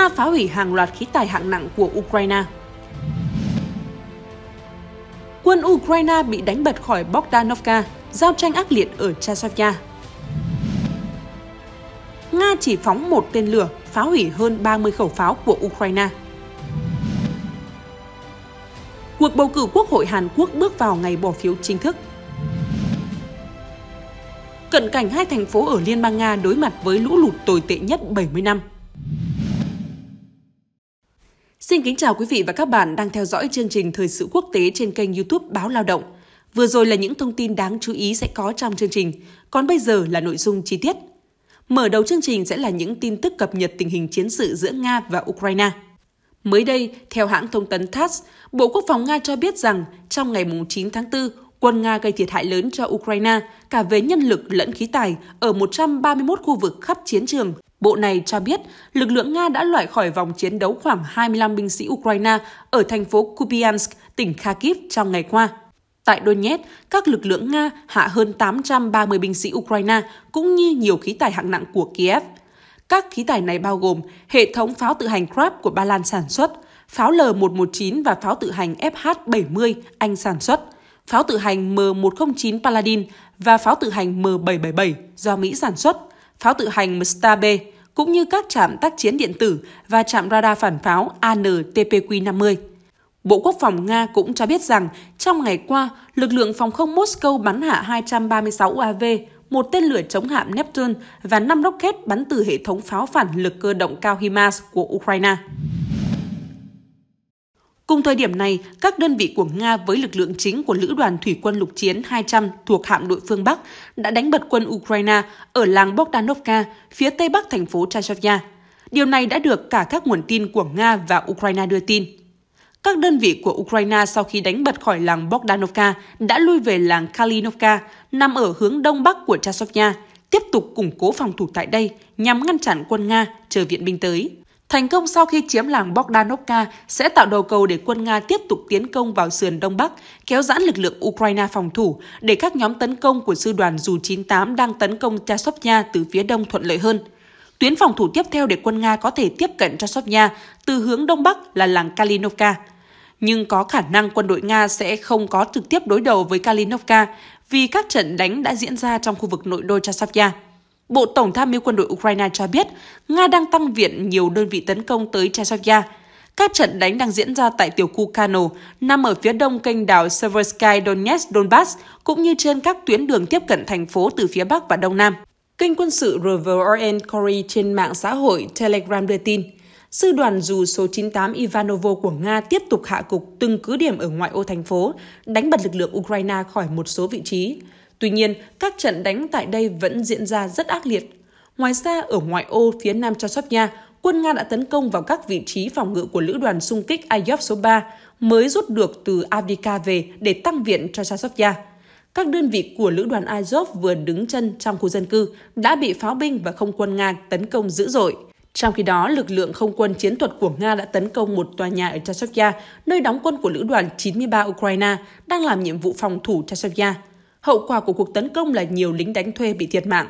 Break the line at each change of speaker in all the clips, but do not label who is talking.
Nga phá hủy hàng loạt khí tài hạng nặng của Ukraine. Quân Ukraine bị đánh bật khỏi Bogdanovka, giao tranh ác liệt ở Chasovia. Nga chỉ phóng một tên lửa, phá hủy hơn 30 khẩu pháo của Ukraine. Cuộc bầu cử Quốc hội Hàn Quốc bước vào ngày bỏ phiếu chính thức. Cận cảnh hai thành phố ở Liên bang Nga đối mặt với lũ lụt tồi tệ nhất 70 năm. Xin kính chào quý vị và các bạn đang theo dõi chương trình Thời sự quốc tế trên kênh YouTube Báo Lao động. Vừa rồi là những thông tin đáng chú ý sẽ có trong chương trình, còn bây giờ là nội dung chi tiết. Mở đầu chương trình sẽ là những tin tức cập nhật tình hình chiến sự giữa Nga và Ukraine. Mới đây, theo hãng thông tấn TASS, Bộ Quốc phòng Nga cho biết rằng trong ngày 9 tháng 4, quân Nga gây thiệt hại lớn cho Ukraine cả về nhân lực lẫn khí tài ở 131 khu vực khắp chiến trường Bộ này cho biết lực lượng Nga đã loại khỏi vòng chiến đấu khoảng 25 binh sĩ Ukraine ở thành phố Kupiansk, tỉnh Kharkiv trong ngày qua. Tại Donetsk, các lực lượng Nga hạ hơn 830 binh sĩ Ukraine cũng như nhiều khí tài hạng nặng của Kiev. Các khí tài này bao gồm hệ thống pháo tự hành Krab của Ba Lan sản xuất, pháo L-119 và pháo tự hành FH-70 Anh sản xuất, pháo tự hành M109 Paladin và pháo tự hành M777 do Mỹ sản xuất pháo tự hành Msta B, cũng như các trạm tác chiến điện tử và trạm radar phản pháo ANTPQ-50. Bộ Quốc phòng Nga cũng cho biết rằng trong ngày qua, lực lượng phòng không Moscow bắn hạ 236 UAV, một tên lửa chống hạm Neptune và 5 rocket bắn từ hệ thống pháo phản lực cơ động cao HIMARS của Ukraine. Cùng thời điểm này, các đơn vị của Nga với lực lượng chính của Lữ đoàn Thủy quân Lục chiến 200 thuộc hạm đội phương Bắc đã đánh bật quân Ukraine ở làng Bogdanovka, phía tây bắc thành phố Chashovya. Điều này đã được cả các nguồn tin của Nga và Ukraine đưa tin. Các đơn vị của Ukraine sau khi đánh bật khỏi làng Bogdanovka đã lui về làng Kalinovka, nằm ở hướng đông bắc của Chasovya, tiếp tục củng cố phòng thủ tại đây nhằm ngăn chặn quân Nga chờ viện binh tới. Thành công sau khi chiếm làng Bogdanovka sẽ tạo đầu cầu để quân Nga tiếp tục tiến công vào sườn Đông Bắc, kéo giãn lực lượng Ukraine phòng thủ để các nhóm tấn công của sư đoàn Dù-98 đang tấn công Chasovnya từ phía đông thuận lợi hơn. Tuyến phòng thủ tiếp theo để quân Nga có thể tiếp cận Chasovnya từ hướng Đông Bắc là làng Kalinovka. Nhưng có khả năng quân đội Nga sẽ không có trực tiếp đối đầu với Kalinovka vì các trận đánh đã diễn ra trong khu vực nội đô Chasovnya. Bộ Tổng tham mưu quân đội Ukraine cho biết Nga đang tăng viện nhiều đơn vị tấn công tới Chasovia. Các trận đánh đang diễn ra tại tiểu khu Kano, nằm ở phía đông kênh đảo Seversky Donetsk Donbass, cũng như trên các tuyến đường tiếp cận thành phố từ phía Bắc và Đông Nam. Kênh quân sự RVRN Korea trên mạng xã hội Telegram đưa tin, sư đoàn dù số 98 Ivanovo của Nga tiếp tục hạ cục từng cứ điểm ở ngoại ô thành phố, đánh bật lực lượng Ukraine khỏi một số vị trí. Tuy nhiên, các trận đánh tại đây vẫn diễn ra rất ác liệt. Ngoài ra, ở ngoại ô phía nam Chasovia, quân Nga đã tấn công vào các vị trí phòng ngự của lữ đoàn xung kích Ayov số 3 mới rút được từ Avdika về để tăng viện cho Chasovia. Các đơn vị của lữ đoàn Azov vừa đứng chân trong khu dân cư đã bị pháo binh và không quân Nga tấn công dữ dội. Trong khi đó, lực lượng không quân chiến thuật của Nga đã tấn công một tòa nhà ở Chasovia, nơi đóng quân của lữ đoàn 93 Ukraine đang làm nhiệm vụ phòng thủ Chasovia. Hậu quả của cuộc tấn công là nhiều lính đánh thuê bị thiệt mạng.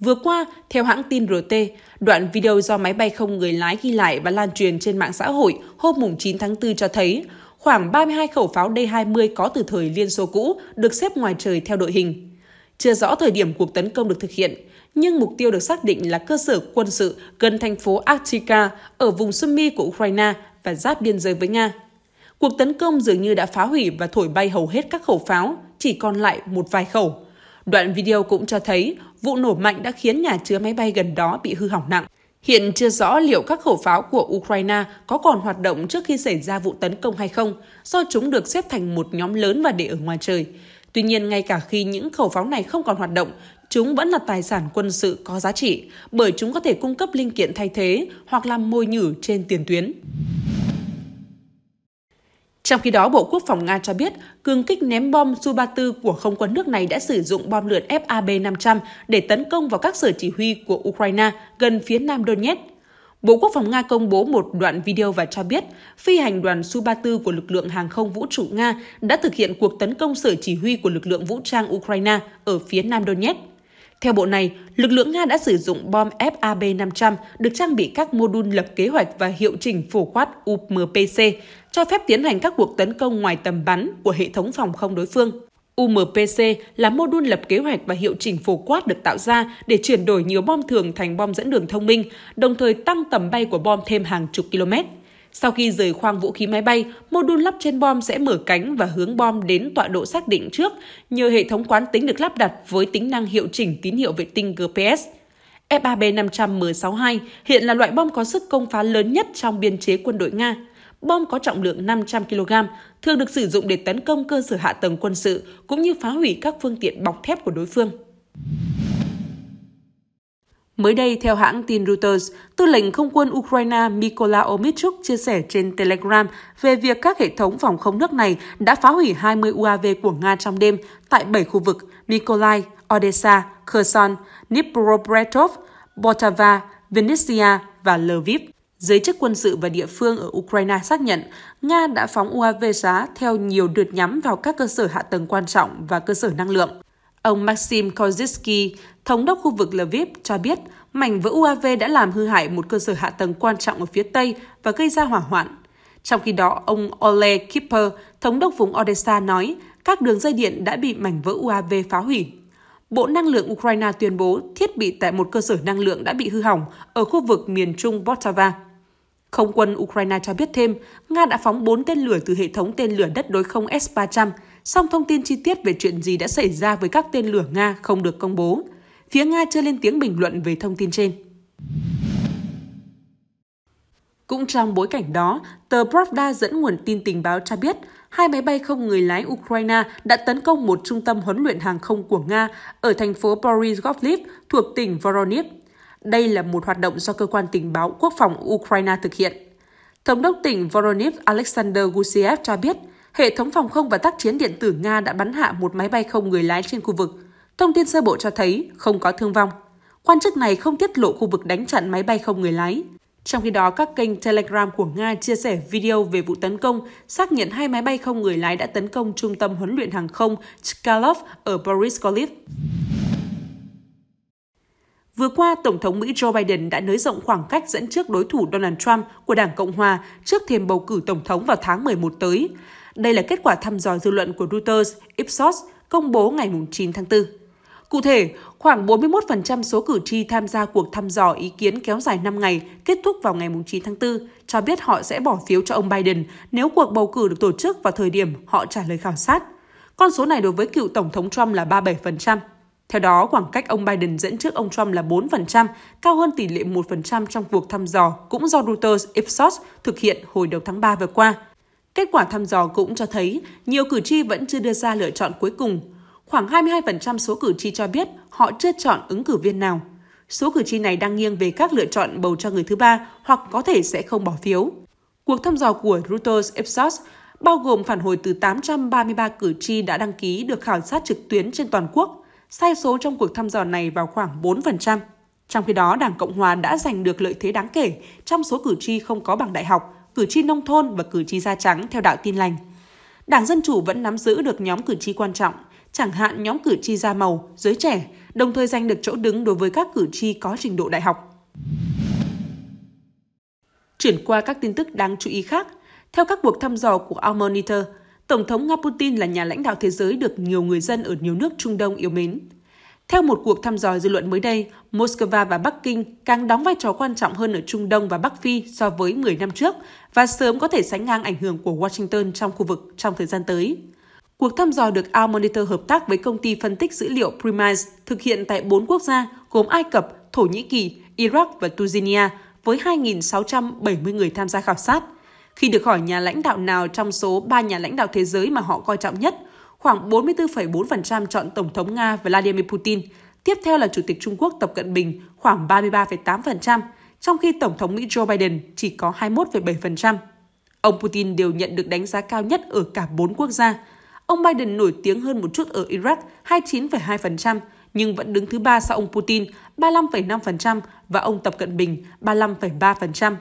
Vừa qua, theo hãng tin RT, đoạn video do máy bay không người lái ghi lại và lan truyền trên mạng xã hội hôm 9 tháng 4 cho thấy khoảng 32 khẩu pháo D-20 có từ thời Liên Xô cũ được xếp ngoài trời theo đội hình. Chưa rõ thời điểm cuộc tấn công được thực hiện, nhưng mục tiêu được xác định là cơ sở quân sự gần thành phố Arctica ở vùng Sumy của Ukraine và giáp biên giới với Nga. Cuộc tấn công dường như đã phá hủy và thổi bay hầu hết các khẩu pháo, chỉ còn lại một vài khẩu. Đoạn video cũng cho thấy vụ nổ mạnh đã khiến nhà chứa máy bay gần đó bị hư hỏng nặng. Hiện chưa rõ liệu các khẩu pháo của Ukraine có còn hoạt động trước khi xảy ra vụ tấn công hay không, do chúng được xếp thành một nhóm lớn và để ở ngoài trời. Tuy nhiên, ngay cả khi những khẩu pháo này không còn hoạt động, chúng vẫn là tài sản quân sự có giá trị, bởi chúng có thể cung cấp linh kiện thay thế hoặc làm môi nhử trên tiền tuyến. Trong khi đó, Bộ Quốc phòng Nga cho biết cường kích ném bom Su-34 của không quân nước này đã sử dụng bom lượn FAB-500 để tấn công vào các sở chỉ huy của Ukraine gần phía nam Donetsk. Bộ Quốc phòng Nga công bố một đoạn video và cho biết phi hành đoàn Su-34 của lực lượng hàng không vũ trụ Nga đã thực hiện cuộc tấn công sở chỉ huy của lực lượng vũ trang Ukraine ở phía nam Donetsk. Theo bộ này, lực lượng Nga đã sử dụng bom FAB-500 được trang bị các mô đun lập kế hoạch và hiệu chỉnh phổ quát UMPC, cho phép tiến hành các cuộc tấn công ngoài tầm bắn của hệ thống phòng không đối phương. UMPC là mô đun lập kế hoạch và hiệu chỉnh phổ quát được tạo ra để chuyển đổi nhiều bom thường thành bom dẫn đường thông minh, đồng thời tăng tầm bay của bom thêm hàng chục km. Sau khi rời khoang vũ khí máy bay, mô đun lắp trên bom sẽ mở cánh và hướng bom đến tọa độ xác định trước nhờ hệ thống quán tính được lắp đặt với tính năng hiệu chỉnh tín hiệu vệ tinh GPS. F-3B-500M62 e hiện là loại bom có sức công phá lớn nhất trong biên chế quân đội Nga. Bom có trọng lượng 500 kg, thường được sử dụng để tấn công cơ sở hạ tầng quân sự cũng như phá hủy các phương tiện bọc thép của đối phương. Mới đây, theo hãng tin Reuters, tư lệnh không quân Ukraine Mykola Omichuk chia sẻ trên Telegram về việc các hệ thống phòng không nước này đã phá hủy 20 UAV của Nga trong đêm tại 7 khu vực Mykolaiv, Odessa, Kherson, Dnipropetrovsk, Poltava, Vinnytsia và Lviv. Giới chức quân sự và địa phương ở Ukraine xác nhận Nga đã phóng UAV giá theo nhiều đợt nhắm vào các cơ sở hạ tầng quan trọng và cơ sở năng lượng. Ông Maxim Koziski, thống đốc khu vực Lviv, cho biết mảnh vỡ UAV đã làm hư hại một cơ sở hạ tầng quan trọng ở phía Tây và gây ra hỏa hoạn. Trong khi đó, ông Ole Kipper, thống đốc vùng Odessa nói các đường dây điện đã bị mảnh vỡ UAV phá hủy. Bộ Năng lượng Ukraine tuyên bố thiết bị tại một cơ sở năng lượng đã bị hư hỏng ở khu vực miền trung Botava. Không quân Ukraine cho biết thêm, Nga đã phóng 4 tên lửa từ hệ thống tên lửa đất đối không S-300 song thông tin chi tiết về chuyện gì đã xảy ra với các tên lửa Nga không được công bố. Phía Nga chưa lên tiếng bình luận về thông tin trên. Cũng trong bối cảnh đó, tờ Pravda dẫn nguồn tin tình báo cho biết hai máy bay không người lái Ukraine đã tấn công một trung tâm huấn luyện hàng không của Nga ở thành phố Borisgovliv thuộc tỉnh Voronezh. Đây là một hoạt động do cơ quan tình báo quốc phòng Ukraine thực hiện. Thống đốc tỉnh Voronezh Alexander Gusiev cho biết, hệ thống phòng không và tác chiến điện tử Nga đã bắn hạ một máy bay không người lái trên khu vực. Thông tin sơ bộ cho thấy không có thương vong. Quan chức này không tiết lộ khu vực đánh chặn máy bay không người lái. Trong khi đó, các kênh Telegram của Nga chia sẻ video về vụ tấn công, xác nhận hai máy bay không người lái đã tấn công trung tâm huấn luyện hàng không Chkalov ở Boris Golif. Vừa qua, Tổng thống Mỹ Joe Biden đã nới rộng khoảng cách dẫn trước đối thủ Donald Trump của Đảng Cộng Hòa trước thềm bầu cử Tổng thống vào tháng 11 tới. Đây là kết quả thăm dò dư luận của Reuters, Ipsos công bố ngày 9 tháng 4. Cụ thể, khoảng 41% số cử tri tham gia cuộc thăm dò ý kiến kéo dài 5 ngày kết thúc vào ngày 9 tháng 4 cho biết họ sẽ bỏ phiếu cho ông Biden nếu cuộc bầu cử được tổ chức vào thời điểm họ trả lời khảo sát. Con số này đối với cựu Tổng thống Trump là 37%. Theo đó, khoảng cách ông Biden dẫn trước ông Trump là 4%, cao hơn tỷ lệ 1% trong cuộc thăm dò cũng do Reuters Ipsos thực hiện hồi đầu tháng 3 vừa qua. Kết quả thăm dò cũng cho thấy nhiều cử tri vẫn chưa đưa ra lựa chọn cuối cùng. Khoảng 22% số cử tri cho biết họ chưa chọn ứng cử viên nào. Số cử tri này đang nghiêng về các lựa chọn bầu cho người thứ ba hoặc có thể sẽ không bỏ phiếu. Cuộc thăm dò của Reuters Ipsos bao gồm phản hồi từ 833 cử tri đã đăng ký được khảo sát trực tuyến trên toàn quốc – sai số trong cuộc thăm dò này vào khoảng 4%. Trong khi đó, Đảng Cộng Hòa đã giành được lợi thế đáng kể trong số cử tri không có bằng đại học, cử tri nông thôn và cử tri da trắng theo đạo tin lành. Đảng Dân Chủ vẫn nắm giữ được nhóm cử tri quan trọng, chẳng hạn nhóm cử tri da màu, giới trẻ, đồng thời giành được chỗ đứng đối với các cử tri có trình độ đại học. Chuyển qua các tin tức đáng chú ý khác, theo các cuộc thăm dò của monitor Tổng thống Nga Putin là nhà lãnh đạo thế giới được nhiều người dân ở nhiều nước Trung Đông yêu mến. Theo một cuộc thăm dò dư luận mới đây, Moscow và Bắc Kinh càng đóng vai trò quan trọng hơn ở Trung Đông và Bắc Phi so với 10 năm trước và sớm có thể sánh ngang ảnh hưởng của Washington trong khu vực trong thời gian tới. Cuộc thăm dò được Al Monitor hợp tác với công ty phân tích dữ liệu Premise thực hiện tại 4 quốc gia gồm Ai Cập, Thổ Nhĩ Kỳ, Iraq và Tunisia với 2.670 người tham gia khảo sát khi được hỏi nhà lãnh đạo nào trong số ba nhà lãnh đạo thế giới mà họ coi trọng nhất, khoảng 44,4% chọn Tổng thống Nga Vladimir Putin, tiếp theo là Chủ tịch Trung Quốc Tập Cận Bình khoảng 33,8%, trong khi Tổng thống Mỹ Joe Biden chỉ có 21,7%. Ông Putin đều nhận được đánh giá cao nhất ở cả bốn quốc gia. Ông Biden nổi tiếng hơn một chút ở Iraq 29,2%, nhưng vẫn đứng thứ ba sau ông Putin 35,5% và ông Tập Cận Bình 35,3%.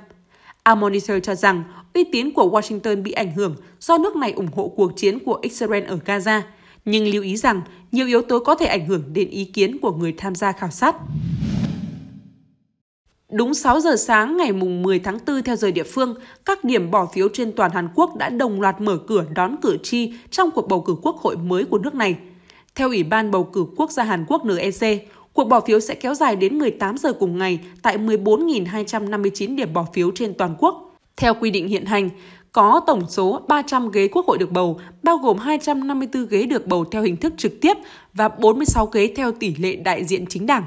Al Monitor cho rằng uy tín của Washington bị ảnh hưởng do nước này ủng hộ cuộc chiến của Israel ở Gaza, nhưng lưu ý rằng nhiều yếu tố có thể ảnh hưởng đến ý kiến của người tham gia khảo sát. Đúng 6 giờ sáng ngày 10 tháng 4 theo giờ địa phương, các điểm bỏ phiếu trên toàn Hàn Quốc đã đồng loạt mở cửa đón cử tri trong cuộc bầu cử quốc hội mới của nước này. Theo Ủy ban Bầu cử Quốc gia Hàn Quốc NEC, cuộc bỏ phiếu sẽ kéo dài đến 18 giờ cùng ngày tại 14.259 điểm bỏ phiếu trên toàn quốc. Theo quy định hiện hành, có tổng số 300 ghế Quốc hội được bầu, bao gồm 254 ghế được bầu theo hình thức trực tiếp và 46 ghế theo tỷ lệ đại diện chính đảng.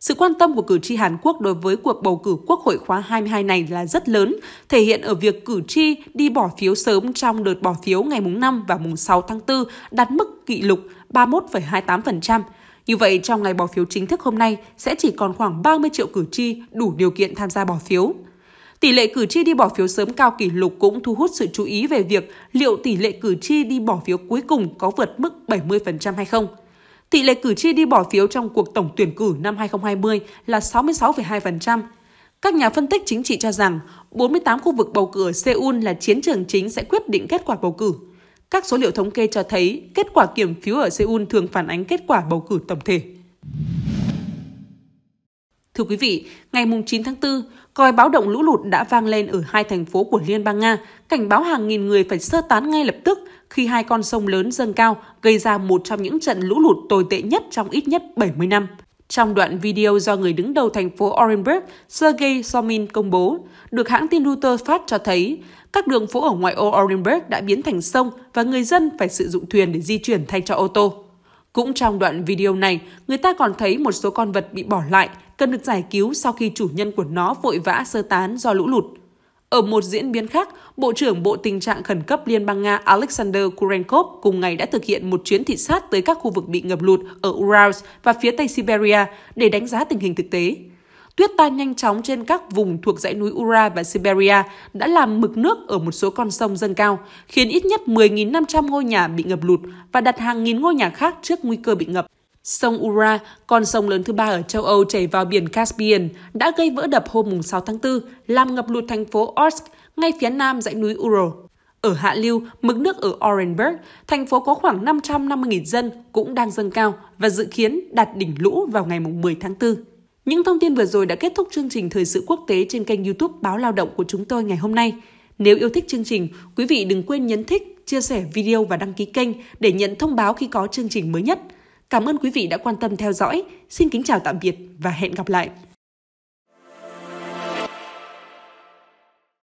Sự quan tâm của cử tri Hàn Quốc đối với cuộc bầu cử Quốc hội khóa 22 này là rất lớn, thể hiện ở việc cử tri đi bỏ phiếu sớm trong đợt bỏ phiếu ngày mùng 5 và mùng 6 tháng 4 đạt mức kỷ lục 31,28%. Như vậy, trong ngày bỏ phiếu chính thức hôm nay sẽ chỉ còn khoảng 30 triệu cử tri đủ điều kiện tham gia bỏ phiếu. Tỷ lệ cử tri đi bỏ phiếu sớm cao kỷ lục cũng thu hút sự chú ý về việc liệu tỷ lệ cử tri đi bỏ phiếu cuối cùng có vượt mức 70% hay không. Tỷ lệ cử tri đi bỏ phiếu trong cuộc tổng tuyển cử năm 2020 là 66,2%. Các nhà phân tích chính trị cho rằng 48 khu vực bầu cử ở Seoul là chiến trường chính sẽ quyết định kết quả bầu cử. Các số liệu thống kê cho thấy kết quả kiểm phiếu ở Seoul thường phản ánh kết quả bầu cử tổng thể. Thưa quý vị, ngày 9 tháng 4, còi báo động lũ lụt đã vang lên ở hai thành phố của Liên bang Nga, cảnh báo hàng nghìn người phải sơ tán ngay lập tức khi hai con sông lớn dâng cao, gây ra một trong những trận lũ lụt tồi tệ nhất trong ít nhất 70 năm. Trong đoạn video do người đứng đầu thành phố Orenburg, Sergei Somin công bố, được hãng tin Reuters phát cho thấy, các đường phố ở ngoại ô Orenburg đã biến thành sông và người dân phải sử dụng thuyền để di chuyển thay cho ô tô. Cũng trong đoạn video này, người ta còn thấy một số con vật bị bỏ lại cần được giải cứu sau khi chủ nhân của nó vội vã sơ tán do lũ lụt. Ở một diễn biến khác, Bộ trưởng Bộ Tình trạng Khẩn cấp Liên bang Nga Alexander Kurenkov cùng ngày đã thực hiện một chuyến thị sát tới các khu vực bị ngập lụt ở urals và phía Tây Siberia để đánh giá tình hình thực tế. Tuyết tan nhanh chóng trên các vùng thuộc dãy núi ura và Siberia đã làm mực nước ở một số con sông dâng cao, khiến ít nhất 10.500 ngôi nhà bị ngập lụt và đặt hàng nghìn ngôi nhà khác trước nguy cơ bị ngập. Sông Ura, con sông lớn thứ ba ở châu Âu chảy vào biển Caspian, đã gây vỡ đập hôm 6 tháng 4, làm ngập lụt thành phố Orsk, ngay phía nam dãy núi Ural. Ở hạ lưu, mực nước ở Orenburg, thành phố có khoảng 550.000 dân, cũng đang dâng cao và dự kiến đạt đỉnh lũ vào ngày 10 tháng 4. Những thông tin vừa rồi đã kết thúc chương trình Thời sự quốc tế trên kênh youtube Báo Lao động của chúng tôi ngày hôm nay. Nếu yêu thích chương trình, quý vị đừng quên nhấn thích, chia sẻ video và đăng ký kênh để nhận thông báo khi có chương trình mới nhất – Cảm ơn quý vị đã quan tâm theo dõi. Xin kính chào tạm biệt và hẹn gặp lại.